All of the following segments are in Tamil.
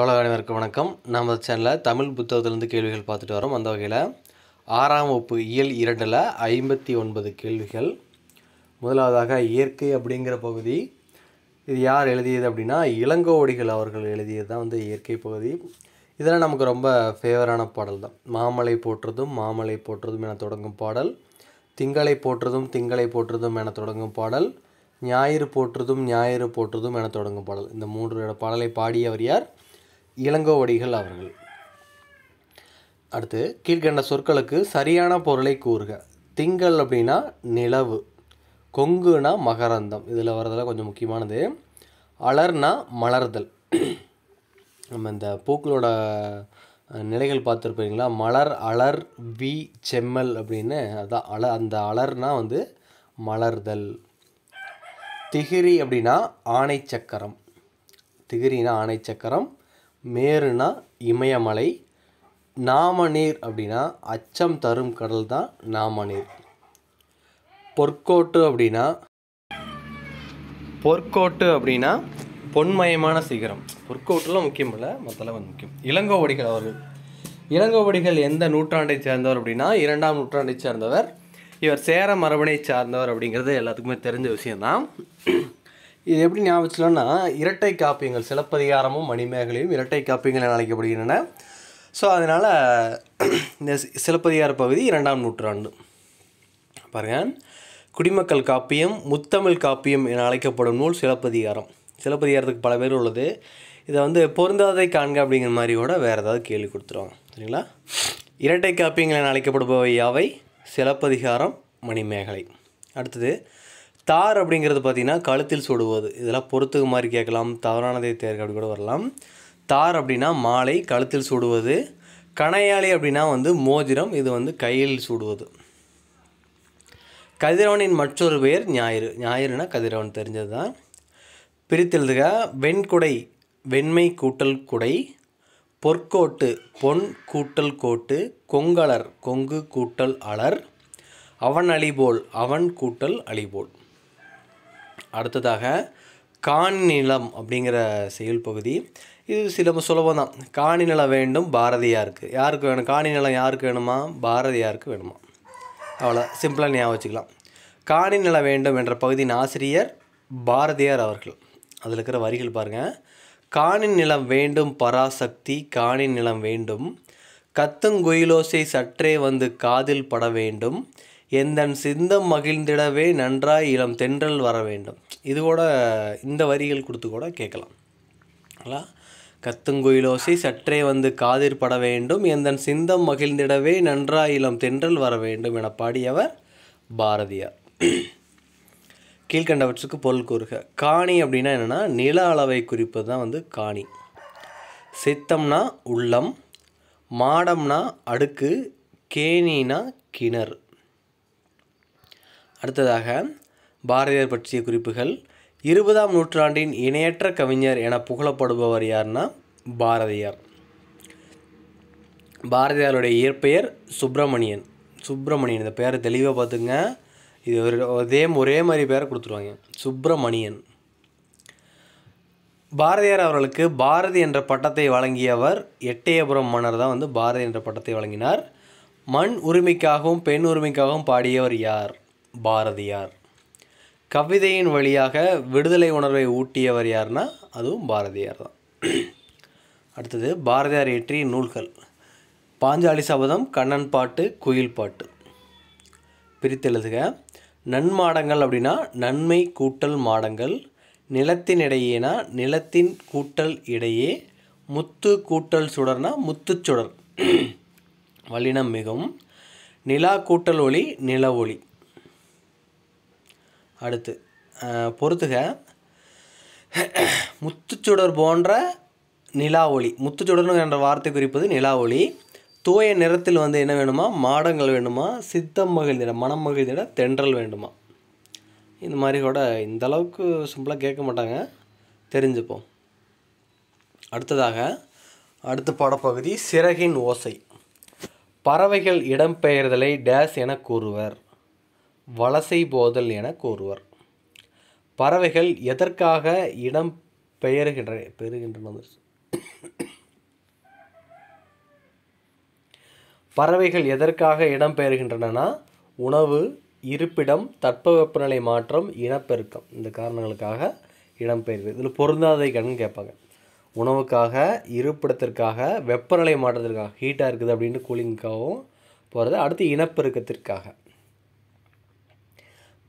அனைவருக்கு வணக்கம் நம்ம சேனலில் தமிழ் புத்தகத்திலேருந்து கேள்விகள் பார்த்துட்டு வரோம் அந்த வகையில் ஆறாம் வகுப்பு இயல் இரண்டில் ஐம்பத்தி ஒன்பது கேள்விகள் முதலாவதாக இயற்கை அப்படிங்கிற பகுதி இது யார் எழுதியது அப்படின்னா இளங்கோவடிகள் அவர்கள் எழுதியது தான் வந்து இயற்கை பகுதி இதெல்லாம் நமக்கு ரொம்ப ஃபேவரான பாடல் தான் மாமலை போற்றுறதும் மாமலை போற்றுறதும் என தொடங்கும் பாடல் திங்களை போற்றுறதும் திங்களை போற்றுறதும் என தொடங்கும் பாடல் ஞாயிறு போற்றுறதும் ஞாயிறு போற்றுறதும் என தொடங்கும் பாடல் இந்த மூன்று பாடலை பாடியவர் யார் இளங்கோவடிகள் அவர்கள் அடுத்து கீழ்கண்ட சொற்களுக்கு சரியான பொருளை கூறுக திங்கள் அப்படின்னா நிலவு கொங்குனா மகரந்தம் இதில் வர்றதெல்லாம் கொஞ்சம் முக்கியமானது அலர்னா மலர்தல் நம்ம இந்த பூக்களோட நிலைகள் பார்த்துருப்பீங்களா மலர் அலர் வி செம்மல் அப்படின்னு அதான் அல அந்த அலர்னால் வந்து மலர்தல் திகிரி அப்படின்னா ஆணை சக்கரம் திகிரினா ஆணை சக்கரம் மேருனா இமயமலை நாமநீர் அப்படின்னா அச்சம் தரும் கடல் தான் நாமநீர் பொற்கோட்டு அப்படின்னா பொற்கோட்டு அப்படின்னா பொன்மயமான சிகரம் பொற்கோட்டுலாம் முக்கியம் இல்லை மற்றெல்லாம் வந்து முக்கியம் இளங்கோவடிகள் அவர்கள் இளங்கோவடிகள் எந்த நூற்றாண்டை சேர்ந்தவர் அப்படின்னா இரண்டாம் நூற்றாண்டை சேர்ந்தவர் இவர் சேர மரபனை சார்ந்தவர் அப்படிங்கிறது எல்லாத்துக்குமே தெரிஞ்ச விஷயந்தான் இது எப்படி ஞாபகம்னா இரட்டை காப்பியங்கள் சிலப்பதிகாரமும் மணிமேகலையும் இரட்டை காப்பியங்கள் என அழைக்கப்படுகின்றன ஸோ அதனால் இந்த சிலப்பதிகார பகுதி இரண்டாம் நூற்றாண்டு பாருங்கள் குடிமக்கள் காப்பியம் முத்தமிழ் காப்பியம் என அழைக்கப்படும் நூல் சிலப்பதிகாரம் சிலப்பதிகாரத்துக்கு பல பேர் உள்ளது இதை வந்து பொருந்தாததை காண்க அப்படிங்கிற மாதிரி கூட வேறு ஏதாவது கேள்வி கொடுத்துருவாங்க சரிங்களா இரட்டை காப்பியங்கள் என அழைக்கப்படுபவை யாவை சிலப்பதிகாரம் மணிமேகலை அடுத்தது தார் அப்படிங்கிறது பார்த்திங்கன்னா கழுத்தில் சுடுவது இதெல்லாம் பொறுத்துக்கு மாதிரி கேட்கலாம் தவறானதை தேர்க அப்படி கூட வரலாம் தார் அப்படின்னா மாலை கழுத்தில் சுடுவது கணையாளி அப்படின்னா வந்து மோதிரம் இது வந்து கையில் சுடுவது கதிரவனின் மற்றொரு பெயர் ஞாயிறு ஞாயிறுனா கதிரவன் தெரிஞ்சது தான் பிரித்தெழுதுக வெண்குடை வெண்மை கூட்டல் குடை பொற்கோட்டு பொன் கூட்டல் கோட்டு கொங்கலர் கொங்கு கூட்டல் அலர் அவன் அழிபோல் அவன் கூட்டல் அழிபோல் அடுத்ததாக காணி நிலம் அப்படிங்கிற செயல் பகுதி இது சில சுலபம் தான் காணி நிலம் வேண்டும் பாரதியாருக்கு யாருக்கு வேணும் காணி நிலம் யாருக்கு வேணுமா பாரதியாருக்கு வேணுமா அவ்வளோ சிம்பிளாக ஞாபகம் வச்சுக்கலாம் காணி நிலம் வேண்டும் என்ற பகுதியின் ஆசிரியர் பாரதியார் அவர்கள் அதில் இருக்கிற வரிகள் பாருங்கள் காணி நிலம் வேண்டும் பராசக்தி காணி நிலம் வேண்டும் குயிலோசை சற்றே வந்து காதில் பட வேண்டும் எந்தன் சிந்தம் மகிழ்ந்திடவே நன்றாய் இளம் தென்றல் வர வேண்டும் இது கூட இந்த வரிகள் கொடுத்து கூட கேட்கலாம் கத்துங்குயிலோசை சற்றே வந்து காதிற்பட வேண்டும் எந்தன் சிந்தம் மகிழ்ந்திடவே நன்றாய் இளம் தென்றல் வர வேண்டும் என பாடியவர் பாரதியார் கீழ்கண்டவற்றுக்கு பொருள் கூறுக காணி அப்படின்னா என்னென்னா நில அளவை குறிப்பது தான் வந்து காணி சித்தம்னா உள்ளம் மாடம்னா அடுக்கு கேணினா கிணறு அடுத்ததாக பாரதியார் பற்றிய குறிப்புகள் இருபதாம் நூற்றாண்டின் இணையற்ற கவிஞர் என புகழப்படுபவர் யார்னா பாரதியார் பாரதியாருடைய இயற்பெயர் சுப்பிரமணியன் சுப்பிரமணியன் இந்த பேரை தெளிவாக பார்த்துங்க இது ஒரு அதே ஒரே மாதிரி பேரை கொடுத்துருவாங்க சுப்பிரமணியன் பாரதியார் அவர்களுக்கு பாரதி என்ற பட்டத்தை வழங்கியவர் எட்டயபுரம் மன்னர் தான் வந்து பாரதி என்ற பட்டத்தை வழங்கினார் மண் உரிமைக்காகவும் பெண் உரிமைக்காகவும் பாடியவர் யார் பாரதியார் கவிதையின் வழியாக விடுதலை உணர்வை ஊட்டியவர் யார்னா அதுவும் பாரதியார் தான் அடுத்தது பாரதியார் இயற்றிய நூல்கள் பாஞ்சாலி சபதம் கண்ணன் பாட்டு குயில் பாட்டு பிரித்து எழுதுக நன்மாடங்கள் அப்படின்னா நன்மை கூட்டல் மாடங்கள் நிலத்தினிடையேனா நிலத்தின் கூட்டல் இடையே முத்து கூட்டல் சுடர்னா சுடர் வல்லினம் மிகவும் நிலா கூட்டல் ஒளி நில ஒளி அடுத்து பொறுத்துக முத்துச்சுடர் போன்ற நிலா ஒளி முத்துச்சுடர்னு என்ற வார்த்தை குறிப்பது நிலா ஒளி தூய நிறத்தில் வந்து என்ன வேணுமா மாடங்கள் வேணுமா சித்தம் மகிழ்ந்திட மனம் மகிழ்ந்திட தென்றல் வேண்டுமா இந்த மாதிரி கூட இந்த அளவுக்கு சிம்பிளாக கேட்க மாட்டாங்க தெரிஞ்சுப்போம் அடுத்ததாக அடுத்த பாடப்பகுதி சிறகின் ஓசை பறவைகள் இடம்பெயர்தலை டேஸ் என கூறுவர் வலசை போதல் என கூறுவர் பறவைகள் எதற்காக இடம் பெயர்கின்ற பெறுகின்றன பறவைகள் எதற்காக இடம் பெயர்கின்றனா உணவு இருப்பிடம் தட்பவெப்பநிலை மாற்றம் இனப்பெருக்கம் இந்த காரணங்களுக்காக இடம்பெயர்வு இதில் பொருந்தாதை கண்ணு கேட்பாங்க உணவுக்காக இருப்பிடத்திற்காக வெப்பநிலை மாற்றத்திற்காக ஹீட்டாக இருக்குது அப்படின்ட்டு கூலிங்காகவும் போகிறது அடுத்து இனப்பெருக்கத்திற்காக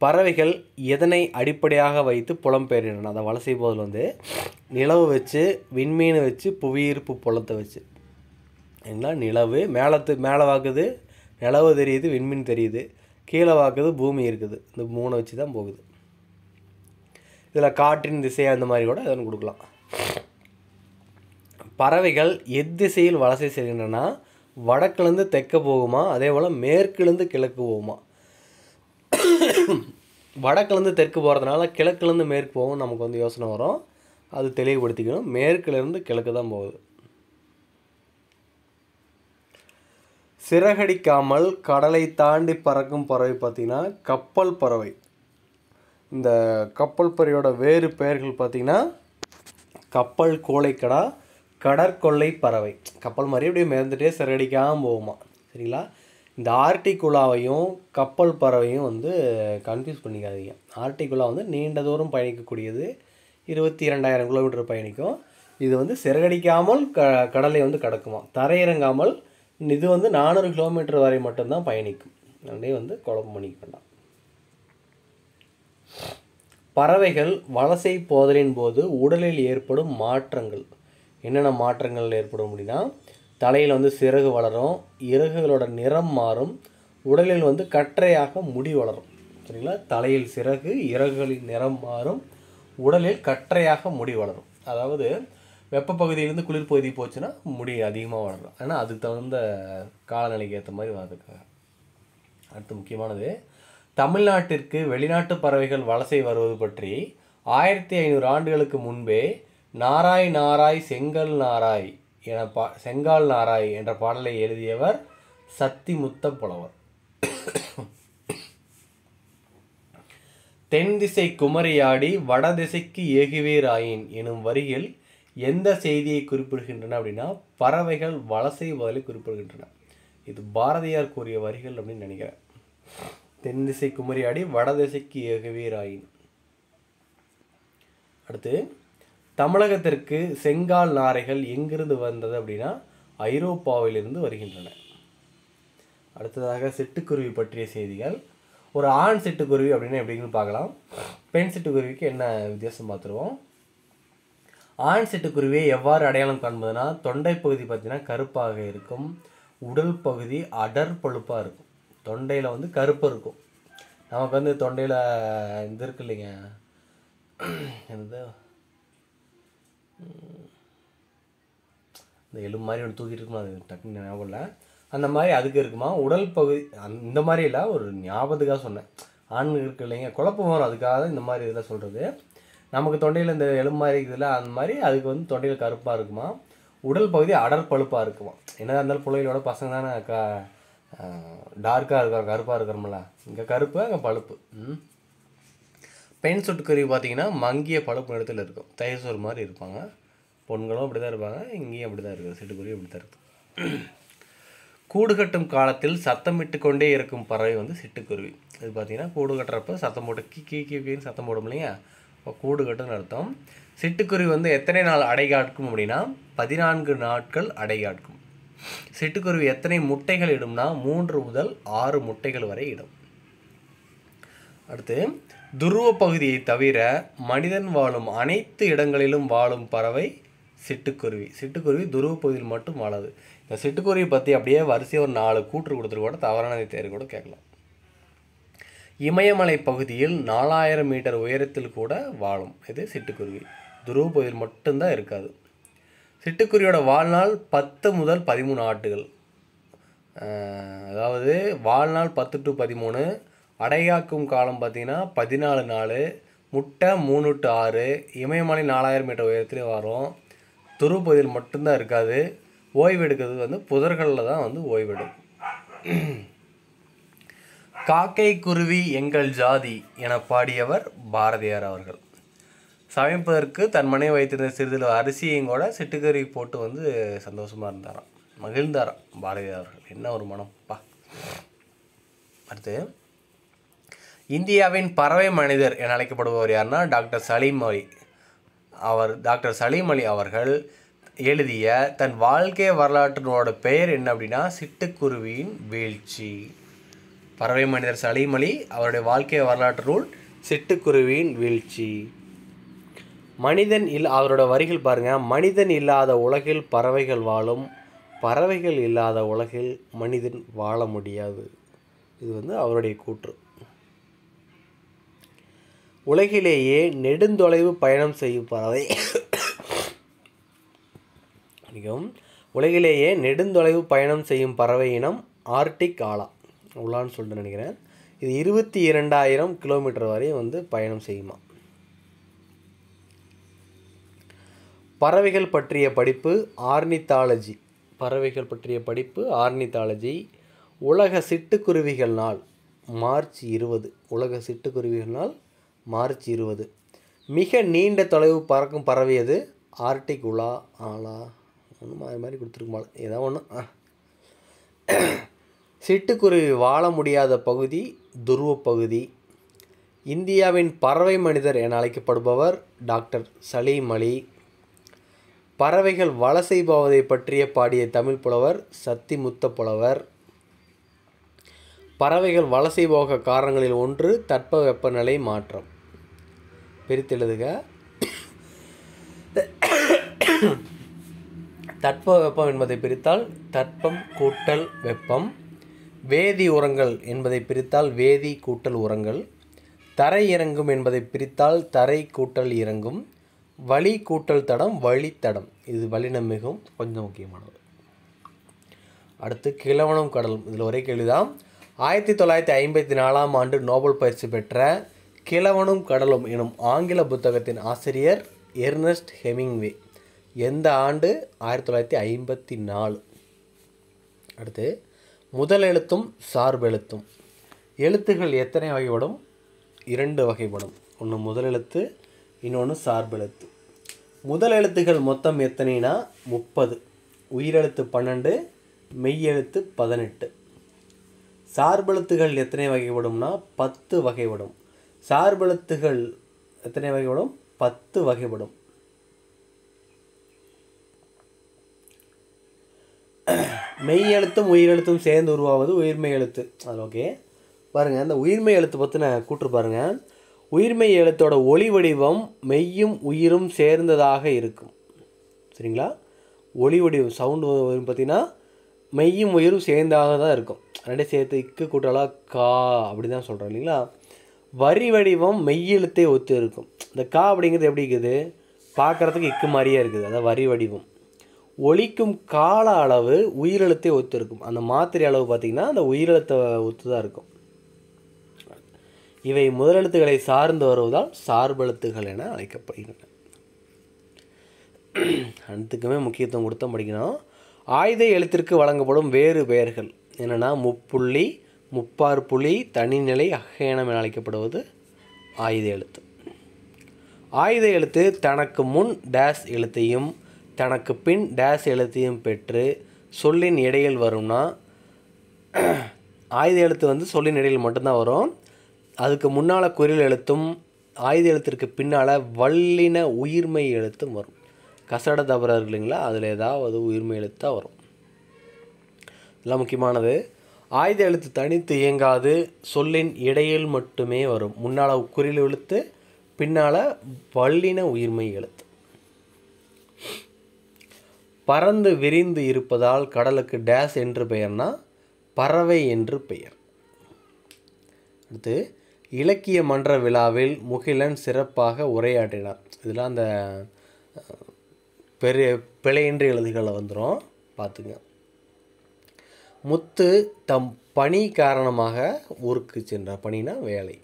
பறவைகள் எதனை அடிப்படையாக வைத்து புலம்பெயர்கின்றன அதை வலை போதில் வந்து நிலவு வச்சு விண்மீனை வச்சு புவியீர்ப்பு புலத்தை வச்சு என்ன நிலவு மேலத்து மேலே வாக்குது நிலவு தெரியுது விண்மீன் தெரியுது கீழே வாக்குது பூமி இருக்குது இந்த மூணை வச்சு தான் போகுது இதில் காற்றின் திசை அந்த மாதிரி கூட எதன்னு கொடுக்கலாம் பறவைகள் எத்திசையில் வலசை செய்கின்றன வடக்குலேருந்து தெற்க போகுமா அதே போல் மேற்குலேருந்து கிழக்கு போகுமா வடக்குலேருந்து தெற்கு போகிறதுனால கிழக்குலேருந்து மேற்கு போகும் நமக்கு வந்து யோசனை வரும் அது தெளிவுபடுத்திக்கணும் மேற்குலேருந்து கிழக்கு தான் போகுது சிறகடிக்காமல் கடலை தாண்டி பறக்கும் பறவை பார்த்திங்கன்னா கப்பல் பறவை இந்த கப்பல் பறவையோட வேறு பெயர்கள் பார்த்திங்கன்னா கப்பல் கோழைக்கடா கடற்கொள்ளை பறவை கப்பல் மாதிரி அப்படியே மிதந்துட்டே சிறகடிக்காமல் போகுமா சரிங்களா இந்த ஆர்டிகுலாவையும் கப்பல் பறவையும் வந்து கன்ஃபியூஸ் பண்ணிக்காதீங்க ஆர்டிகுலா வந்து நீண்ட தூரம் பயணிக்கக்கூடியது இருபத்தி இரண்டாயிரம் கிலோமீட்டர் பயணிக்கும் இது வந்து சிறகடிக்காமல் க கடலை வந்து கடக்குமா தரையிறங்காமல் இது வந்து நானூறு கிலோமீட்டர் வரை மட்டும்தான் பயணிக்கும் அப்படியே வந்து குழப்பம் பண்ணிக்க வேண்டாம் பறவைகள் வலசை போதலின் போது உடலில் ஏற்படும் மாற்றங்கள் என்னென்ன மாற்றங்கள் ஏற்படும் அப்படின்னா தலையில் வந்து சிறகு வளரும் இறகுகளோட நிறம் மாறும் உடலில் வந்து கற்றையாக முடி வளரும் சரிங்களா தலையில் சிறகு இறகுகளின் நிறம் மாறும் உடலில் கற்றையாக முடி வளரும் அதாவது வெப்பப்பகுதியிலேருந்து குளிர் பகுதி போச்சுன்னா முடி அதிகமாக வளரும் ஏன்னா அதுக்கு தகுந்த காலநிலைக்கு ஏற்ற மாதிரி வர்றதுக்காக அடுத்து முக்கியமானது தமிழ்நாட்டிற்கு வெளிநாட்டு பறவைகள் வலசை வருவது பற்றி ஆயிரத்தி ஐநூறு ஆண்டுகளுக்கு முன்பே நாராய் நாராய் செங்கல் நாராய் என பா செங்கால் நாராய் என்ற பாடலை எழுதியவர் முத்த புலவர் தென் திசை குமரியாடி வடதிசைக்கு ஏகுவேராயின் எனும் வரியில் எந்த செய்தியை குறிப்பிடுகின்றன அப்படின்னா பறவைகள் வலசை வதலை குறிப்பிடுகின்றன இது பாரதியார் கூறிய வரிகள் அப்படின்னு நினைக்கிறேன் தென் திசை குமரியாடி வடதிசைக்கு ஏகுவேராயின் அடுத்து தமிழகத்திற்கு செங்கால் நாரைகள் எங்கிருந்து வந்தது அப்படின்னா ஐரோப்பாவிலிருந்து வருகின்றன அடுத்ததாக சிட்டுக்குருவி பற்றிய செய்திகள் ஒரு ஆண் சிட்டுக்குருவி அப்படின்னா எப்படின்னு பார்க்கலாம் பெண் சிட்டுக்குருவிக்கு என்ன வித்தியாசம் பார்த்துருவோம் ஆண் சிட்டுக்குருவியை எவ்வாறு அடையாளம் காண்பதுனா தொண்டை பகுதி பார்த்திங்கன்னா கருப்பாக இருக்கும் உடல் பகுதி அடர் பழுப்பாக இருக்கும் தொண்டையில் வந்து கருப்பு இருக்கும் நமக்கு வந்து தொண்டையில் இது இருக்கு இல்லைங்க என்னது இந்த எலும்பு மாதிரி ஒன்று தூக்கிட்டு இருக்குமா அது டக்குன்னு ஞாபகம் இல்லை அந்த மாதிரி அதுக்கு இருக்குமா உடல் பகுதி இந்த மாதிரி இல்லை ஒரு ஞாபகத்துக்காக சொன்னேன் ஆண்கள் இருக்கு இல்லைங்க குழப்பம் வரும் அதுக்காக இந்த மாதிரி இதெல்லாம் சொல்கிறது நமக்கு தொண்டையில் இந்த எலும்பு மாதிரி இருக்குதுல்ல அந்த மாதிரி அதுக்கு வந்து தொண்டையில் கருப்பாக இருக்குமா உடல் பகுதி அடர் பழுப்பாக இருக்குமா என்னதான் இருந்தாலும் பிள்ளைகளோட பசங்க தானே க டார்க்காக இருக்கிற கருப்பாக இருக்கிறோம்ல இங்கே கருப்பு அங்கே பழுப்பு ம் பெண் சொட்டுக்கருவி பார்த்தீங்கன்னா மங்கிய பழப்பு நிறத்தில் இருக்கும் தயசோர் சோறு மாதிரி இருப்பாங்க பொண்களும் அப்படி தான் இருப்பாங்க இங்கேயும் அப்படி தான் இருக்குது சிட்டுக்குருவி அப்படி தான் இருக்குது கூடு கட்டும் காலத்தில் சத்தமிட்டு கொண்டே இருக்கும் பறவை வந்து சிட்டுக்குருவி இது பார்த்தீங்கன்னா கூடு கட்டுறப்ப சத்தம் போட்டு கி கி கின்னு சத்தம் போடும் இல்லையா இப்போ கூடு கட்டுன்னு அர்த்தம் சிட்டுக்குருவி வந்து எத்தனை நாள் அடை காட்கும் அப்படின்னா பதினான்கு நாட்கள் அடை காட்கும் சிட்டுக்குருவி எத்தனை முட்டைகள் இடும்னா மூன்று முதல் ஆறு முட்டைகள் வரை இடும் அடுத்து துருவ பகுதியை தவிர மனிதன் வாழும் அனைத்து இடங்களிலும் வாழும் பறவை சிட்டுக்குருவி சிட்டுக்குருவி துருவ பகுதியில் மட்டும் வாழாது இந்த சிட்டுக்குருவி பற்றி அப்படியே வரிசையாக ஒரு நாலு கூற்று கொடுத்துட்டு கூட தவறான தேர்வு கூட கேட்கலாம் இமயமலை பகுதியில் நாலாயிரம் மீட்டர் உயரத்தில் கூட வாழும் இது சிட்டுக்குருவி துருவ பகுதியில் மட்டும்தான் இருக்காது சிட்டுக்குருவியோட வாழ்நாள் பத்து முதல் பதிமூணு ஆட்டுகள் அதாவது வாழ்நாள் பத்து டு பதிமூணு அடையாக்கும் காலம் பார்த்திங்கன்னா பதினாலு நாள் முட்டை மூணு டு ஆறு இமயமலை நாலாயிரம் மீட்டர் உயரத்துலேயே வரும் துருப்பதியில் மட்டும்தான் இருக்காது ஓய்வு எடுக்கிறது வந்து புதர்களில் தான் வந்து ஓய்வெடும் காக்கை குருவி எங்கள் ஜாதி என பாடியவர் பாரதியார் அவர்கள் சமைப்பதற்கு தன் மனை வைத்திருந்த சிறிதில் அரிசியும் கூட சிட்டுக்கறி போட்டு வந்து சந்தோஷமாக இருந்தாராம் மகிழ்ந்தாராம் பாரதியார் அவர்கள் என்ன ஒரு மனம்ப்பா அடுத்து இந்தியாவின் பறவை மனிதர் என அழைக்கப்படுபவர் யார்னா டாக்டர் சலீம் அலி அவர் டாக்டர் சலீம் அலி அவர்கள் எழுதிய தன் வாழ்க்கை வரலாற்றினோட பெயர் என்ன அப்படின்னா சிட்டுக்குருவியின் வீழ்ச்சி பறவை மனிதர் சலீம் அலி அவருடைய வாழ்க்கை வரலாற்று நூல் சிட்டுக்குருவியின் வீழ்ச்சி மனிதன் இல் அவரோட வரிகள் பாருங்கள் மனிதன் இல்லாத உலகில் பறவைகள் வாழும் பறவைகள் இல்லாத உலகில் மனிதன் வாழ முடியாது இது வந்து அவருடைய கூற்று உலகிலேயே நெடுந்தொலைவு பயணம் செய்யும் பறவை உலகிலேயே நெடுந்தொலைவு பயணம் செய்யும் பறவை இனம் ஆர்டிக் ஆலா உலான்னு சொல்லிட்டு நினைக்கிறேன் இது இருபத்தி இரண்டாயிரம் கிலோமீட்டர் வரையும் வந்து பயணம் செய்யுமா பறவைகள் பற்றிய படிப்பு ஆர்னித்தாலஜி பறவைகள் பற்றிய படிப்பு ஆர்னித்தாலஜி உலக சிட்டுக்குருவிகள் நாள் மார்ச் இருபது உலக சிட்டுக்குருவிகள் நாள் மார்ச் இருபது மிக நீண்ட தொலைவு பறக்கும் பரவியது ஆர்டிக் உலா ஆலா ஒன்று மாதிரி மாதிரி கொடுத்துருக்குமாள் ஏதோ ஒன்று சிட்டுக்குருவி வாழ முடியாத பகுதி துருவ பகுதி இந்தியாவின் பறவை மனிதர் என அழைக்கப்படுபவர் டாக்டர் சலீம் அலி பறவைகள் வலசை போவதை பற்றிய பாடிய தமிழ் புலவர் சத்திமுத்த புலவர் பறவைகள் வலசை போக காரணங்களில் ஒன்று தட்பவெப்பநிலை மாற்றம் பிரித்தெழுதுக தட்ப வெப்பம் என்பதை பிரித்தால் தட்பம் கூட்டல் வெப்பம் வேதி உரங்கள் என்பதை பிரித்தால் வேதி கூட்டல் உரங்கள் தரை இறங்கும் என்பதை பிரித்தால் தரை கூட்டல் இறங்கும் வழி கூட்டல் தடம் வழித்தடம் இது வலினம் மிகவும் கொஞ்சம் முக்கியமானது அடுத்து கிழவனும் கடலும் இதில் ஒரே கேள்விதான் ஆயிரத்தி தொள்ளாயிரத்தி ஐம்பத்தி நாலாம் ஆண்டு நோபல் பரிசு பெற்ற கிழவனும் கடலும் எனும் ஆங்கில புத்தகத்தின் ஆசிரியர் எர்னஸ்ட் ஹெமிங்வே எந்த ஆண்டு ஆயிரத்தி தொள்ளாயிரத்தி ஐம்பத்தி நாலு அடுத்து முதல் எழுத்தும் எழுத்தும் எழுத்துகள் எத்தனை வகைப்படும் இரண்டு வகைப்படும் ஒன்று முதல் எழுத்து இன்னொன்று சார்பெழுத்து முதல் எழுத்துகள் மொத்தம் எத்தனைனா முப்பது உயிரெழுத்து பன்னெண்டு மெய்யெழுத்து பதினெட்டு சார்பெழுத்துகள் எத்தனை வகைப்படும்னா பத்து வகைப்படும் சார்பெழுத்துகள் எத்தனை வகைப்படும் பத்து வகைப்படும் மெய் எழுத்தும் உயிரெழுத்தும் சேர்ந்து உருவாவது உயிர்மை எழுத்து அது ஓகே பாருங்கள் அந்த உயிர்மை எழுத்து பற்றின கூட்டு பாருங்கள் உயிர்மை எழுத்தோட ஒளி வடிவம் மெய்யும் உயிரும் சேர்ந்ததாக இருக்கும் சரிங்களா ஒளி வடிவம் சவுண்டு பார்த்திங்கன்னா மெய்யும் உயிரும் சேர்ந்தாக தான் இருக்கும் ரெண்டே சேர்த்து இக்கு கூட்டாளா கா அப்படி தான் சொல்கிறேன் இல்லைங்களா வரி வடிவம் மெய்யெழுத்தே ஒத்து இருக்கும் இந்த கா அப்படிங்கிறது எப்படி இருக்குது பார்க்குறதுக்கு இக்கு மாதிரியே இருக்குது அதான் வரி வடிவம் ஒழிக்கும் கால அளவு உயிரெழுத்தே ஒத்து இருக்கும் அந்த மாத்திரை அளவு பார்த்திங்கன்னா அந்த உயிரெழுத்தை ஒத்து தான் இருக்கும் இவை முதலெழுத்துக்களை சார்ந்து வருவதால் சார்பெழுத்துகள் என அழைக்கப்படுகின்றன அனைத்துக்குமே முக்கியத்துவம் கொடுத்தோம் படிக்கணும் ஆயுத எழுத்திற்கு வழங்கப்படும் வேறு பெயர்கள் என்னென்னா முப்புள்ளி முப்பார் புலி தனிநிலை அகேனம் என அழைக்கப்படுவது ஆயுத எழுத்து ஆயுத எழுத்து தனக்கு முன் டேஸ் எழுத்தையும் தனக்கு பின் டேஸ் எழுத்தையும் பெற்று சொல்லின் இடையில் வரும்னா ஆயுத எழுத்து வந்து சொல்லின் இடையில் மட்டும்தான் வரும் அதுக்கு முன்னால் குரில் எழுத்தும் ஆயுத எழுத்திற்கு பின்னால் வல்லின உயிர்மை எழுத்தும் வரும் கசட தபரர் இல்லைங்களா அதில் ஏதாவது உயிர்மை எழுத்தாக வரும் இதெல்லாம் முக்கியமானது ஆயுத எழுத்து தனித்து இயங்காது சொல்லின் இடையில் மட்டுமே வரும் முன்னால் குரில் எழுத்து பின்னால் வல்லின உயிர்மை எழுத்து பறந்து விரிந்து இருப்பதால் கடலுக்கு டேஸ் என்று பெயர்னா பறவை என்று பெயர் அடுத்து இலக்கிய மன்ற விழாவில் முகிலன் சிறப்பாக உரையாற்றினார் இதெல்லாம் அந்த பெரிய பிழையின்றி எழுதுகளை வந்துடும் பார்த்துங்க முத்து தம் பணி காரணமாக ஊருக்கு சென்றார் பணினா வேலை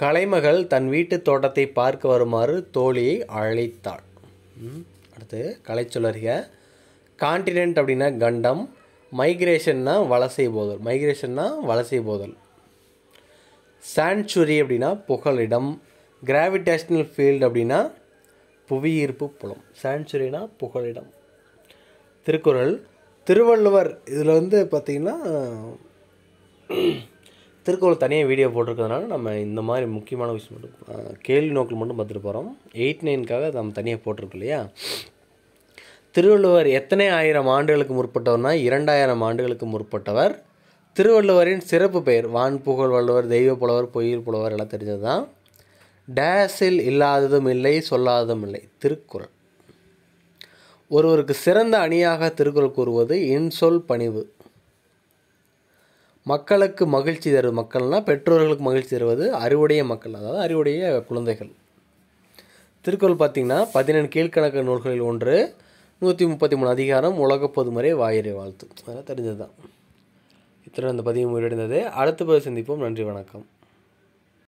கலைமகள் தன் வீட்டு தோட்டத்தை பார்க்க வருமாறு தோழியை அழைத்தாள் அடுத்து கலை சொல்லறிக கான்டினென்ட் அப்படின்னா கண்டம் மைக்ரேஷன்னா வலசை போதல் மைக்ரேஷன்னா வலசை போதல் சான்ச்சுரி அப்படின்னா புகலிடம் கிராவிடேஷ்னல் ஃபீல்டு அப்படின்னா புவியீர்ப்பு புலம் சான்ச்சுரினா புகலிடம் திருக்குறள் திருவள்ளுவர் இதில் வந்து பார்த்திங்கன்னா திருக்குறள் தனியாக வீடியோ போட்டிருக்கிறதுனால நம்ம இந்த மாதிரி முக்கியமான விஷயம் மட்டும் கேள்வி நோக்கில் மட்டும் பார்த்துட்டு போகிறோம் எயிட் நைனுக்காக நம்ம தனியாக போட்டிருக்கோம் இல்லையா திருவள்ளுவர் எத்தனை ஆயிரம் ஆண்டுகளுக்கு முற்பட்டவர்னா இரண்டாயிரம் ஆண்டுகளுக்கு முற்பட்டவர் திருவள்ளுவரின் சிறப்பு பெயர் வான் புகழ் வள்ளுவர் தெய்வ புலவர் பொய்யில் புலவர் எல்லாம் தெரிஞ்சது தான் டேஸில் இல்லாததும் இல்லை சொல்லாததும் இல்லை திருக்குறள் ஒருவருக்கு சிறந்த அணியாக திருக்குறள் கூறுவது இன்சொல் பணிவு மக்களுக்கு மகிழ்ச்சி தருவது மக்கள்னால் பெற்றோர்களுக்கு மகிழ்ச்சி தருவது அறிவுடைய மக்கள் அதாவது அறிவுடைய குழந்தைகள் திருக்குறள் பார்த்திங்கன்னா பதினெண்டு கீழ்கணக்க நூல்களில் ஒன்று நூற்றி முப்பத்தி மூணு அதிகாரம் உலக பொதுமறை வாயிறை வாழ்த்து அதெல்லாம் தெரிஞ்சது தான் இத்தனை அந்த பதிவு முடிவடைந்தது அடுத்த பதிவு சந்திப்போம் நன்றி வணக்கம்